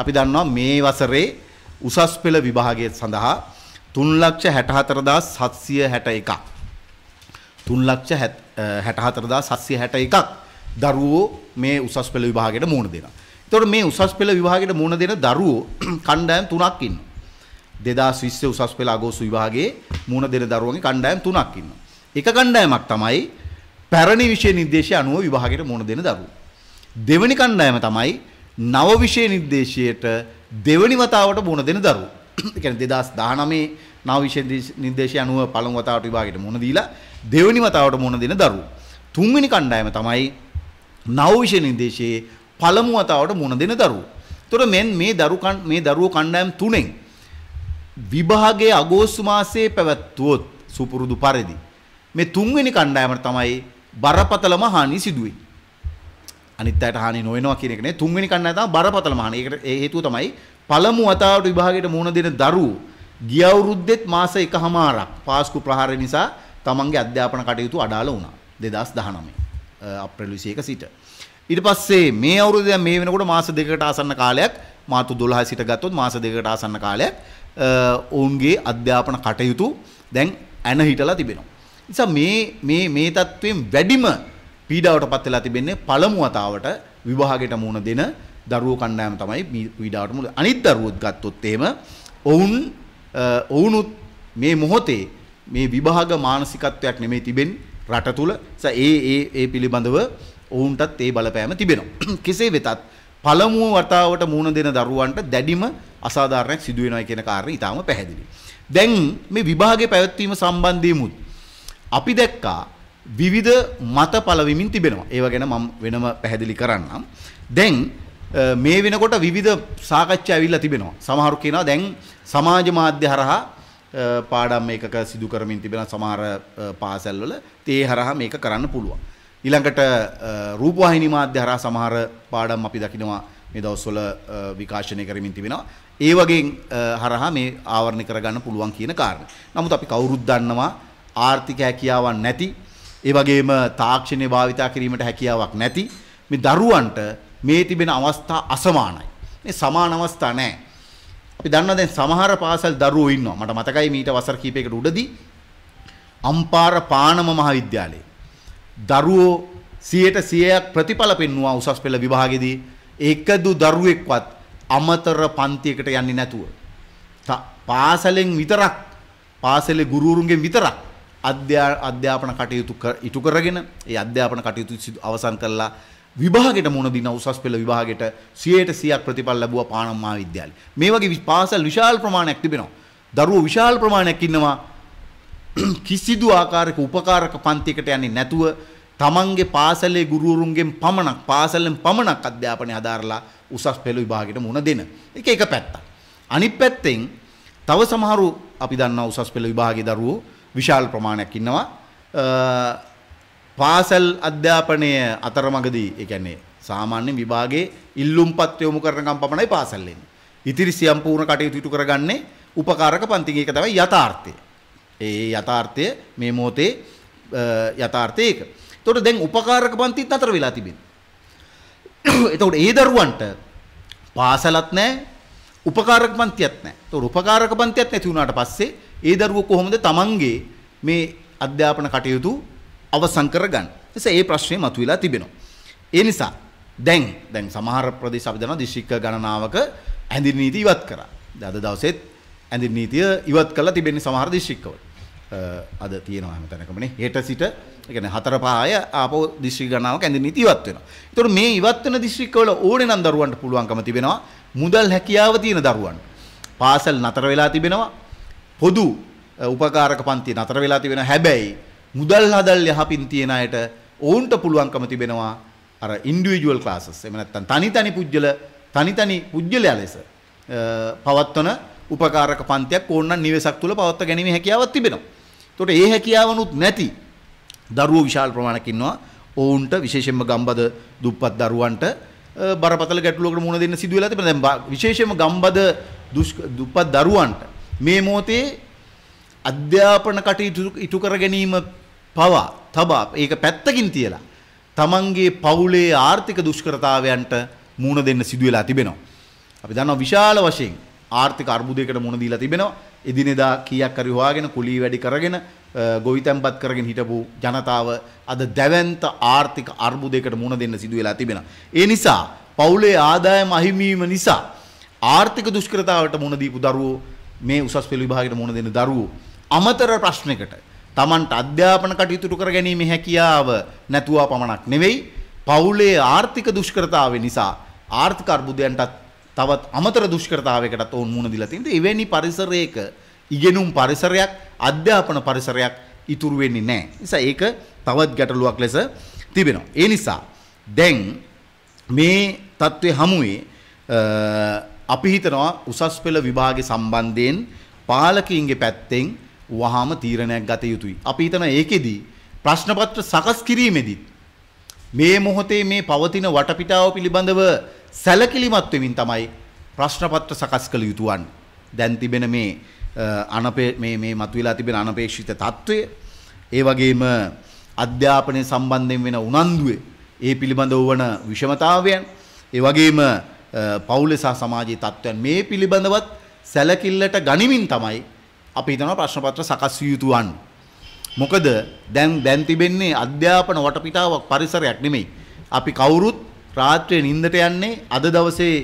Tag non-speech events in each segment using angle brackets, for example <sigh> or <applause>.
අපි දන්නවා මේ වසරේ උසස් පෙළ විභාගය සඳහා 364761ක් 364761ක් දරුවෝ මේ උසස් පෙළ විභාගයට මුහුණ දෙනවා. එතකොට මේ උසස් පෙළ විභාගයට මුහුණ දෙන දරුවෝ <clears throat> කණ්ඩායම් තුනක් ඉන්නවා. 2020 උසස් පෙළ අගෝස්තු විභාගයේ මුහුණ දෙන දරුවන්ගේ කණ්ඩායම් තුනක් ඉන්නවා. එක කණ්ඩායමක් තමයි පැරණි විෂය නිර්දේශය අනුව විභාගයට මුහුණ දෙන දරුවෝ. දෙවැනි කණ්ඩායම තමයි නව විෂය නිර්දේශයට දෙවනි වතාවට මුණ දෙන දරුවෝ. ඒ කියන්නේ 2019 නව විෂය නිර්දේශය අනුව පළමු වතාවට විභාගයට මුණ දීලා දෙවනි වතාවට මුණ දෙන දරුවෝ. තුන්වෙනි කණ්ඩායම තමයි නව විෂය නිර්දේශයේ පළමු වතාවට මුණ දෙන දරුවෝ. එතකොට මෙන් මේ දරු මේ දරුවෝ කණ්ඩායම් තුනෙන් විභාගයේ අගෝස්තු මාසයේ පැවැත්වුවොත් සුපුරුදු පරිදි මේ තුන්වෙනි කණ්ඩායමට තමයි බරපතලම හානි සිදුවේ. අනිත් අයට හානි නොවෙනවා කියන එක නේ තුන්වෙනි කණ්ඩායම තමයි බරපතල මහාන. ඒකට ඒ හේතුව තමයි පළමු වතාවට විභාගයට මුහුණ දෙන දරුවෝ ගිය අවුරුද්දෙත් මාස එකහමාරක් පාස්කු ප්‍රහාරය නිසා තමන්ගේ අධ්‍යාපන කටයුතු අඩාල වුණා. 2019 අප්‍රේල් 21 සිට. ඊට පස්සේ මේ අවුරුද්ද දැන් මේ වෙනකොට මාස දෙකකට ආසන්න කාලයක් මාතු 12 සිට ගත්තොත් මාස දෙකකට ආසන්න කාලයක් ඔවුන්ගේ අධ්‍යාපන කටයුතු දැන් ඇන හිටලා තිබෙනවා. නිසා මේ මේ මේ තත්වයෙන් වැඩිම පීඩාවට පත් වෙලා තිබෙන්නේ පළමු වතාවට විභාගයට මුණ දෙන දරුවෝ කණ්ඩායම තමයි පීඩාවට මුල. අනිත් දරුවොත් ගත්තොත් එහෙම ඔවුන් ඔවුනුත් මේ මොහොතේ මේ විභාග මානසිකත්වයක් නෙමෙයි තිබෙන්නේ රට තුල. ඒ ඒ ඒ පිළිබඳව ඔවුන්ටත් ඒ බලපෑම තිබෙනවා. <clears throat> කෙසේ වෙතත් පළමුව වතාවට මුණ දෙන දරුවන්ට දැඩිම අසාධාරණයක් සිදු වෙනවා කියන කාරණේ ඊටාම පැහැදිලි. දැන් මේ විභාගේ පැවැත්වීම සම්බන්ධීමුත් අපි දැක්කා විවිධ මත පලවිමින් තිබෙනවා. ඒව ගැන මම වෙනම පැහැදිලි කරන්නම්. දැන් මේ වෙනකොට විවිධ සාකච්ඡා ඇවිල්ලා තිබෙනවා. සමහරු කියනවා දැන් සමාජ මාධ්‍ය හරහා පාඩම් මේකක සිදු කරමින් තිබෙන සමහර පාසල්වල තේ හරහා මේක කරන්න පුළුවන්. ඊළඟට රූපවාහිනී මාධ්‍ය හරහා සමහර පාඩම් අපි දකිනවා මේ දවස්වල විකාශනය කරමින් තිබෙනවා. ඒ වගේ හරහා මේ ආවරණය කරගන්න පුළුවන් කියන කාරණා. නමුත් අපි කවුරුත් දන්නවා ආර්ථික හැකියාවක් නැති ඒ වගේම තාක්ෂණය භාවිතා කිරීමට හැකියාවක් නැති මේ දරුවන්ට මේ තිබෙන අවස්ථා අසමානයි. මේ සමාන අවස්ථා නැහැ. අපි දන්නවා දැන් සමහර පාසල් දරුවෝ ඉන්නවා. මට මතකයි මීට වසර කිහිපයකට උඩදී අම්පාර පානම මහාවිද්‍යාලයේ දරුවෝ 100%ක් ප්‍රතිඵල පෙන්වුවා උසස් පෙළ විභාගයේදී. එකදු දරුවෙක්වත් අමතර පන්තියකට යන්නේ නැතුව. පාසලෙන් විතරක් පාසලේ ගුරුවරුන්ගෙන් විතරක් අධ්‍යාපන කටයුතු ඉටු කරගෙන ඒ අධ්‍යාපන කටයුතු අවසන් කරලා විභාගයට මුණ දින උසස් පෙළ විභාගයට 100ට 100ක් ප්‍රතිඵල ලැබුවා පානම් මහාවිද්‍යාලය. මේ වගේ පාසල් විශාල ප්‍රමාණයක් තිබෙනවා. දරුවෝ විශාල ප්‍රමාණයක් ඉන්නවා. <clears throat> කිසිදු ආකාරයක උපකාරක පන්තියකට යන්නේ නැතුව තමන්ගේ පාසලේ ගුරුවරුන්ගෙන් පමණක් පාසලෙන් පමණක් අධ්‍යාපනය අදාරලා උසස් පෙළ විභාගයට මුණ දෙන. ඒක එක පැත්තක්. අනිත් පැත්තෙන් තව සමහරු අපි දන්නා උසස් පෙළ විභාගයේ දරුවෝ විශාල ප්‍රමාණයක් ඉන්නවා. පාසල් අධ්‍යාපනය අතරමඟදී ඒ කියන්නේ සාමාන්‍ය විභාගයේ ඉල්ලුම්පත් යොමු කරනකම් පමණයි පාසල් එන්නේ. ඉතිරි සියම් පූර්ණ කටයුතු ඉටු කරගන්නේ උපකාරක පන්තිගේ ඒක තමයි යථාර්ථය. ඒ යථාර්ථය මේ මොහොතේ යථාර්ථය ඒක. එතකොට දැන් උපකාරක පන්තිත් අතර වෙලා තිබෙනවා. එතකොට ඒ දරුවන්ට පාසලත් නැහැ උපකාරක පන්තියක් නැහැ. එතකොට උපකාරක පන්තියක් නැති වුණාට පස්සේ ඒ දරුවෝ කොහොමද තමන්ගේ මේ අධ්‍යාපන කටයුතු අවසන් කරගන්න. නිසා ඒ ප්‍රශ්නේ මතුවලා තිබෙනවා. ඒ නිසා දැන් දැන් සමහර ප්‍රදේශ අපි දන්නවා දිශික්ක ගණනාවක ඇඳිරි නීති ඉවත් කරා. අද දවසෙත් ඇඳිරි නීතිය ඉවත් කරලා තිබෙන්නේ සමහර දිශික්කවල. අද තියෙනවා හැම තැනකමනේ. හෙට සිට කියන්නේ හතර පහය ආපෝ දිශික්ක ගණනාවක ඇඳිරි නීති ඉවත් වෙනවා. ඒතකොට මේ ඉවත් වෙන දිශික්කවල ඕනේ නම් දරුවන්ට පුළුවන්කම තිබෙනවා මුදල් හැකියාව තියෙන දරුවන්. පාසල් නතර වෙලා තිබෙනවා. පොදු උපකාරක පන්ති නතර වෙලා තිබෙන හැබැයි මුදල් හදල් යහපින් තියෙන අයට ඔවුන්ට පුළුවන්කම තිබෙනවා අර ඉන්ඩිවිජුවල් ක්ලාසස් එහෙම නැත්නම් තනි තනි පුජ්‍යල තනි තනි පුජ්‍යලයා ලෙස පවත්වන උපකාරක පන්තියක් ඕනනම් නිවෙසක් තුල පවත්ව ගැනීම හැකියාවක් තිබෙනවා. එතකොට ඒ හැකියාවනුත් නැති දරුවෝ විශාල ප්‍රමාණයක් ඉන්නවා. ඔවුන්ට විශේෂයෙන්ම ගම්බද දුප්පත් දරුවන්ට බරපතල ගැටලුවකට මුහුණ දෙන්න සිදු වෙලා තිබෙනවා. දැන් විශේෂයෙන්ම ගම්බද දුප්පත් දරුවන්ට මේ මොහොතේ අධ්‍යාපන කටයුතු ඉටු කර ගැනීම පවා තබා ඒක පැත්තකින් තියලා තමන්ගේ පවුලේ ආර්ථික දුෂ්කරතාවයන්ට මුහුණ දෙන්න සිදු වෙලා තිබෙනවා. අපි දන්නවා විශාල වශයෙන් ආර්ථික අර්බුදයකට මුහුණ දීලා තිබෙනවා. එදිනෙදා කීයක් හරි හොයාගෙන කුලී වැඩි කරගෙන ගොවිතැන්පත් කරගෙන හිටපු ජනතාව අද දැවැන්ත ආර්ථික අර්බුදයකට මුහුණ දෙන්න සිදු වෙලා තිබෙනවා. ඒ නිසා පවුලේ ආදායම අහිමි නිසා ආර්ථික දුෂ්කරතාවට මුහුණ දීපු දරුවෝ මේ උසස් පෙළ විභාගයට මුහුණ දෙන දරුවෝ අමතර ප්‍රශ්නයකට Tamanට අධ්‍යාපන කටයුතු කර ගැනීම හැකියාව නැතුව පමණක් නෙවෙයි පවුලේ ආර්ථික දුෂ්කරතාවය නිසා ආර්ථික අර්බුදයන්ටත් තවත් අමතර දුෂ්කරතාවයකටත් ඔවුන් මුහුණ දීලා තියෙනවා. එවැනි පරිසරයක ඉගෙනුම් පරිසරයක් අධ්‍යාපන පරිසරයක් ඉතුරු වෙන්නේ නැහැ. නිසා ඒක තවත් ගැටලුවක් ලෙස තිබෙනවා. ඒ නිසා දැන් මේ தત્ත්වය හමුවේ අපි හිතනවා උසස් පෙළ විභාග සම්බන්ධයෙන් පාලකීන්ගේ පැත්තෙන් වහාම තීරණයක් ගත යුතුයි. අපි හිතන ඒකෙදී ප්‍රශ්නපත්‍ර සකස් කිරීමේදී මේ මොහොතේ මේ පවතින වටපිටාව පිළිබඳව සැලකිලිමත් වෙමින් තමයි ප්‍රශ්නපත්‍ර සකස් කළ යුතුයන්. දැන් තිබෙන මේ අනපේ මේ මේ මතුවලා තිබෙන අනපේක්ෂිත తত্ত্বය ඒ වගේම අධ්‍යාපනය සම්බන්ධයෙන් වෙන උනන්දුවේ ඒ පිළිබඳව වන විෂමතාවයන් ඒ වගේම පවුලේ සහ සමාජයේ තත්ත්වයන් මේ පිළිබඳවත් සැලකිල්ලට ගනිමින් තමයි අපි හිතනවා ප්‍රශ්න පත්‍ර සකස් විය යුතු වන්නේ. මොකද දැන් දැන් තිබෙන්නේ අධ්‍යාපන වටපිටාවක් පරිසරයක් නෙමෙයි. අපි කවුරුත් රාත්‍රියේ නිින්දට යන්නේ අද දවසේ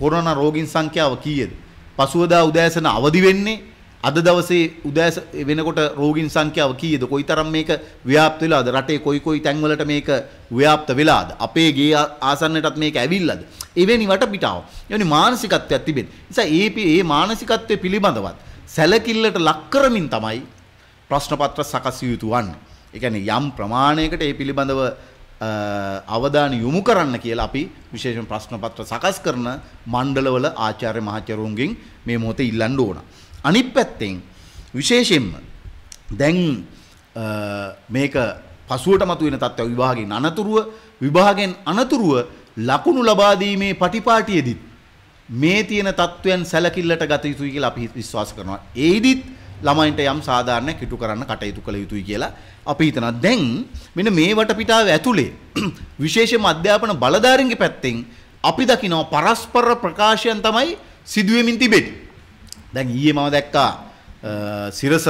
කොරෝනා රෝගීන් සංඛ්‍යාව කීයද? පසුවදා උදෑසන අවදි වෙන්නේ අද දවසේ උදෑස වෙනකොට රෝගීන් සංඛ්‍යාව කීයද? කොයිතරම් මේක ව්‍යාප්ත වෙලාද? රටේ කොයි කොයි තැන්වලට මේක ව්‍යාප්ත වෙලාද? අපේ ගේ ආසන්නයටත් මේක ඇවිල්ලාද? එවැනි වටපිටාව. එවැනි මානසිකත්වයක් තිබෙන. නිසා ඒ මේ මානසිකත්වයේ පිළිබඳවත් සැලකිල්ලට ලක් කරමින් තමයි ප්‍රශ්න පත්‍ර සකස් යුතු වන්නේ. ඒ කියන්නේ යම් ප්‍රමාණයකට මේ පිළිබඳව අවධානය යොමු කරන්න කියලා අපි විශේෂ ප්‍රශ්න පත්‍ර සකස් කරන මණ්ඩලවල ආචාර්ය මහචරුන්ගෙන් මේ මොහොතේ ඉල්ලන්න ඕනා. අනිත් පැත්තෙන් විශේෂයෙන්ම දැන් මේක පසුවට මතුවෙන තත්ත්ව විභාගයෙන් අනතුරුව විභාගෙන් අනතුරුව ලකුණු ලබා දීමේ පටිපාටියේදීත් මේ තියෙන තත්ත්වයන් සැලකිල්ලට ගත යුතුයි කියලා අපි විශ්වාස කරනවා. ඒදිත් ළමයින්ට යම් සාධාරණ කිටු කරන්න කටයුතු කළ යුතුයි කියලා අපි හිතනවා. දැන් මෙන්න මේ වටපිටාව ඇතුලේ <clears throat> විශේෂම අධ්‍යාපන බලධාරීන්ගේ පැත්තෙන් අපි දකිනවා පරස්පර ප්‍රකාශයන් තමයි සිදුවෙමින් තිබෙන්නේ. දැන් ඊයේ මම දැක්කා සිරස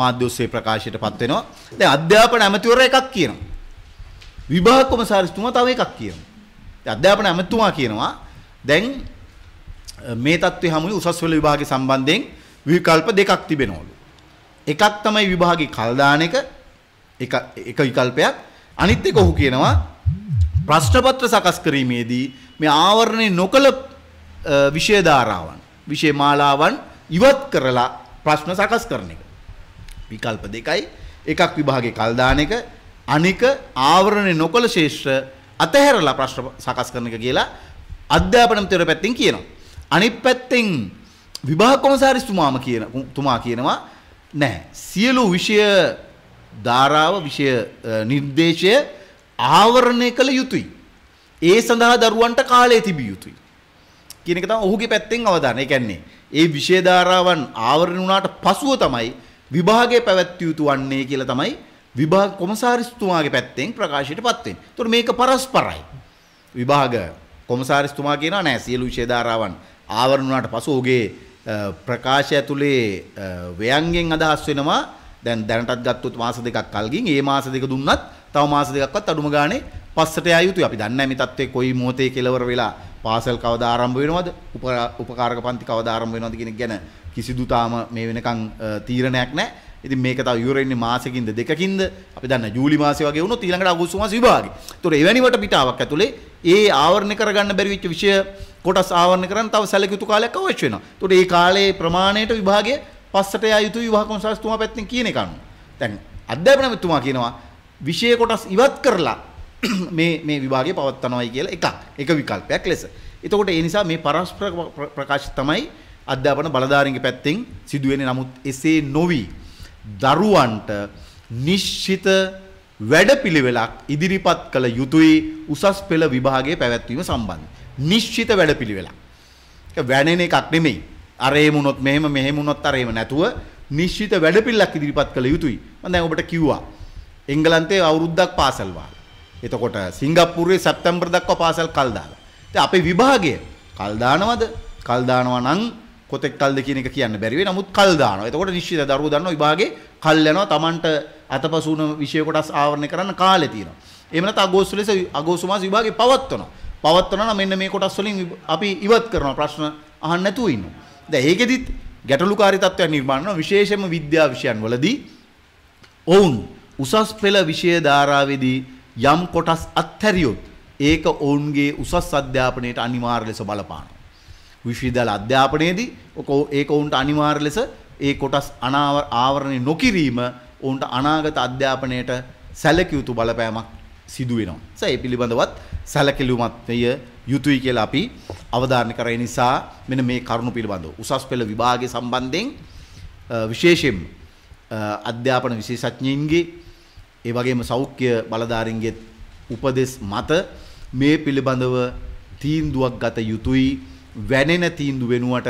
මාධ්‍ය ඔස්සේ ප්‍රකාශයට පත් වෙනවා. දැන් අධ්‍යාපන ඇමතිවරයා එකක් කියනවා. විභාග කොමසාරිස්තුමා තව එකක් කියනවා. අධ්‍යාපන ඇමතුමා කියනවා දැන් මේ தત્ත්වය හමුවේ උසස් පෙළ විභාගය සම්බන්ධයෙන් විකල්ප දෙකක් තිබෙනවලු. එකක් තමයි විභාගේ කල් දාන එක එක එක විකල්පයක්. අනිත් එක ඔහු කියනවා ප්‍රශ්න පත්‍ර සකස් කිරීමේදී මේ ආවරණය නොකළ විෂය ධාරාවන්, විෂය මාලාවන් ඉවත් කරලා ප්‍රශ්න සකස් කරන එක. විකල්ප දෙකයි. එකක් විභාගේ කල් දාන එක, අනික ආවරණය නොකළ ශේෂ්ත්‍ර අතහැරලා ප්‍රශ්න සකස් කරන එක කියලා අධ්‍යාපන තෙර පැත්තෙන් කියනවා. අනිත් පැත්තෙන් විභාග කොමසාරිස්තුමාම කියන තුමා කියනවා නැහැ. සියලු විෂය ධාරාව විෂය නිර්දේශය ආවරණය කළ යුතුයි. ඒ සඳහා දරුවන්ට කාලය තිබිය යුතුයි. කියන එක තමයි ඔහුගේ පැත්තෙන් අවධානය. ඒ කියන්නේ ඒ විශේධාරාවන් ආවරණ වුණාට පසුව තමයි විභාගය පැවැත්විය යුතු වන්නේ කියලා තමයි විභාග කොමසාරිස්තුමාගේ පැත්තෙන් ප්‍රකාශයට පත් වෙන්නේ. ඒතකොට මේක පරස්පරයි. විභාග කොමසාරිස්තුමා කියනවා නෑ සියලු විශේධාරාවන් ආවරණ වුණාට පසු ඔහුගේ ප්‍රකාශය ඇතුලේ ව්‍යංගෙන් අදහස් වෙනවා දැන් දැනටත් ගත්තොත් මාස දෙකක් කල්ගින් ඒ මාස දෙක දුන්නත් තව මාස දෙකක්වත් අඩුම ගානේ පස්සට යා යුතුයි. අපි දන්නේ මේ தત્ත්වය කොයි මොහොතේ කෙලවර වෙලා පාසල් කවදා ආරම්භ වෙනවද? උපකාරක පන්ති කවදා ආරම්භ වෙනවද කියන එක ගැන කිසිදු තාම මේ වෙනකන් තීරණයක් නැහැ. ඉතින් මේක තව ඉවර වෙන්නේ මාසෙකින්ද දෙකකින්ද? අපි දන්න ජූලි මාසේ වගේ වුණොත් ඊළඟට අගෝස්තු මාස විභාගේ. ඒතොර එවැනිවට පිටාවක් ඇතුලේ ඒ ආවරණය කරගන්න බැරි වෙච්ච විෂය කොටස් ආවරණය කරන්න තව සැලකිය යුතු කාලයක් අවශ්‍ය වෙනවා. ඒතොර ඒ කාලේ ප්‍රමාණයට විභාගය පස්සට යා යුතු විවාහ කොන්සල්ස්තුමා පැත්තෙන් කියන එක අනුව. දැන් අධ්‍යාපන මෙතුමා කියනවා විෂය කොටස් ඉවත් කරලා මේ මේ විභාගය පවත්වනවායි කියලා එකක්. එක විකල්පයක් ලෙස. එතකොට ඒ නිසා මේ පරස්පර ප්‍රකාශ තමයි අධ්‍යාපන බලධාරීන්ගේ පැත්තෙන් සිදුවෙන්නේ. නමුත් එසේ නොවි දරුවන්ට නිශ්චිත වැඩපිළිවෙලක් ඉදිරිපත් කළ යුතුයි උසස් පෙළ විභාගයේ පැවැත්වීම සම්බන්ධ. නිශ්චිත වැඩපිළිවෙලක්. වැඩෙන එකක් නෙමෙයි. අර එහෙම වුණොත් මෙහෙම මෙහෙම වුණොත් අර එහෙම නැතුව නිශ්චිත වැඩපිළිවෙලක් ඉදිරිපත් කළ යුතුයි. මම දැන් ඔබට කිව්වා. එංගලන්තයේ අවුරුද්දක් පාසල් වාර. එතකොට සිංගප්පූරුවේ සැප්තැම්බර් දක්වා පාසල් කල් දාලා. ඉතින් අපේ විභාගය කල් දානවද? කල් දානවා නම් කොතෙක් කල්ද කියන එක කියන්න බැරි වෙයි. නමුත් කල් දානවා. එතකොට නිශ්චිත දරුවෝ දන්නවා විභාගේ කල් යනවා. Tamanට අතපසු වුණ විෂය කොටස් ආවරණය කරන්න කාලය තියෙනවා. එහෙම නැත්නම් අගෝස්තු ලෙස අගෝස්තු මාස විභාගේ පවත්වනවා. පවත්වනවා නම් මෙන්න මේ කොටස් වලින් අපි ඉවත් කරනවා. ප්‍රශ්න අහන්න නැතුව ඉන්නවා. දැන් ඒකෙදිත් ගැටලුකාරී තත්ත්වයක් නිර්මාණය වෙනවා. විශේෂයෙන්ම විද්‍යා විෂයන් වලදී ඔවුන් උසස් පෙළ විෂය ධාරාවේදී යම් කොටස් අත්හැරියොත් ඒක ඔවුන්ගේ උසස් අධ්‍යාපනයට අනිවාර්ය ලෙස බලපානවා. විශ්වවිද්‍යාල අධ්‍යාපනයේදී ඒක ඔවුන්ට අනිවාර්ය ලෙස ඒ කොටස් ආවරණය නොකිරීම ඔවුන්ට අනාගත අධ්‍යාපනයට සැලකිය යුතු බලපෑමක් සිදු වෙනවා. ඒ පිළිබඳවත් සැලකිලිමත්ය යුතුයි කියලා අපි අවධාරණය කරේ නිසා මෙන්න මේ කරුණු පිළිබඳව උසස් පෙළ විභාගය සම්බන්ධයෙන් විශේෂයෙන් අධ්‍යාපන විශේෂඥයින්ගේ ඒ වගේම සෞඛ්‍ය බලධාරීන්ගේ උපදෙස් මත මේ පිළිබඳව තීන්දුවක් ගත යුතුයි වැනෙන තීන්දුව වෙනුවට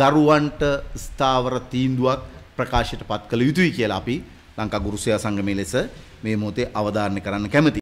දරුවන්ට ස්ථාවර තීන්දුවක් ප්‍රකාශයට පත් කළ යුතුයි කියලා අපි ලංකා ගුරුසයා සංගමයේ ලෙස මේ මොහොතේ අවධාරණය කරන්න කැමතියි